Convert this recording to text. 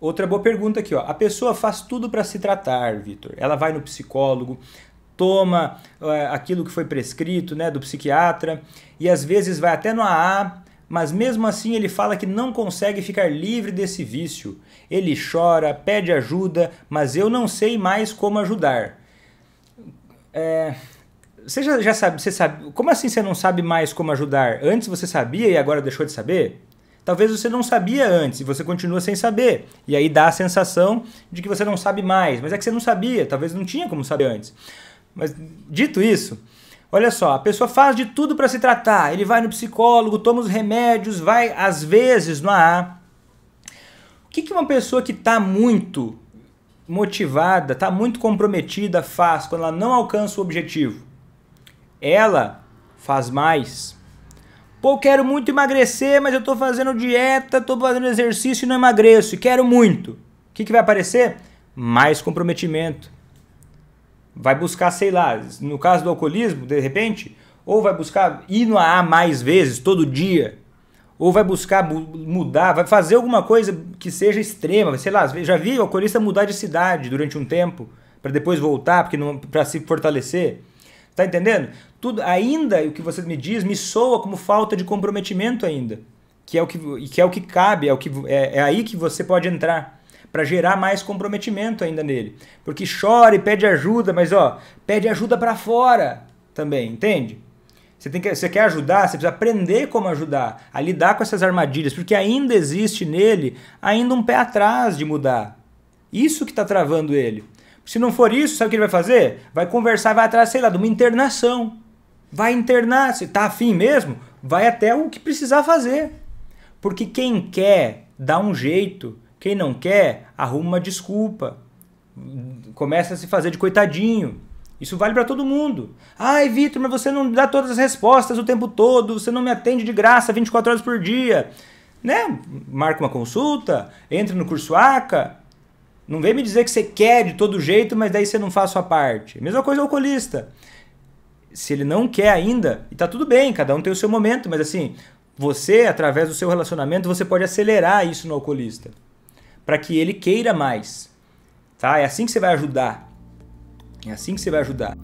Outra boa pergunta aqui, ó. A pessoa faz tudo para se tratar, Vitor. Ela vai no psicólogo, toma é, aquilo que foi prescrito, né, do psiquiatra, e às vezes vai até no AA, mas mesmo assim ele fala que não consegue ficar livre desse vício. Ele chora, pede ajuda, mas eu não sei mais como ajudar. É, você já, já sabe, você sabe. Como assim você não sabe mais como ajudar? Antes você sabia e agora deixou de saber? talvez você não sabia antes e você continua sem saber. E aí dá a sensação de que você não sabe mais, mas é que você não sabia, talvez não tinha como saber antes. Mas dito isso, olha só, a pessoa faz de tudo para se tratar. Ele vai no psicólogo, toma os remédios, vai às vezes no AA. O que, que uma pessoa que está muito motivada, está muito comprometida faz quando ela não alcança o objetivo? Ela faz mais Pô, quero muito emagrecer, mas eu tô fazendo dieta, tô fazendo exercício e não emagreço. E quero muito. O que, que vai aparecer? Mais comprometimento. Vai buscar, sei lá, no caso do alcoolismo, de repente, ou vai buscar ir no AA mais vezes, todo dia. Ou vai buscar mudar, vai fazer alguma coisa que seja extrema. Sei lá, já vi o alcoolista mudar de cidade durante um tempo, para depois voltar, porque para se fortalecer. Tá entendendo? Tudo ainda o que você me diz me soa como falta de comprometimento ainda, que é o que, que é o que cabe, é o que é, é aí que você pode entrar para gerar mais comprometimento ainda nele, porque chora e pede ajuda, mas ó, pede ajuda para fora também, entende? Você, tem que, você quer ajudar, você precisa aprender como ajudar, a lidar com essas armadilhas, porque ainda existe nele ainda um pé atrás de mudar. Isso que está travando ele. Se não for isso, sabe o que ele vai fazer? Vai conversar, vai atrás, sei lá, de uma internação. Vai internar, se tá afim mesmo, vai até o que precisar fazer. Porque quem quer, dá um jeito. Quem não quer, arruma uma desculpa. Começa a se fazer de coitadinho. Isso vale para todo mundo. Ai, Vitor, mas você não dá todas as respostas o tempo todo, você não me atende de graça 24 horas por dia. Né? Marca uma consulta, entra no curso ACA, não vem me dizer que você quer de todo jeito, mas daí você não faz sua parte. Mesma coisa o alcoolista. Se ele não quer ainda, e tá tudo bem, cada um tem o seu momento, mas assim, você, através do seu relacionamento, você pode acelerar isso no alcoolista. para que ele queira mais. Tá? É assim que você vai ajudar. É assim que você vai ajudar.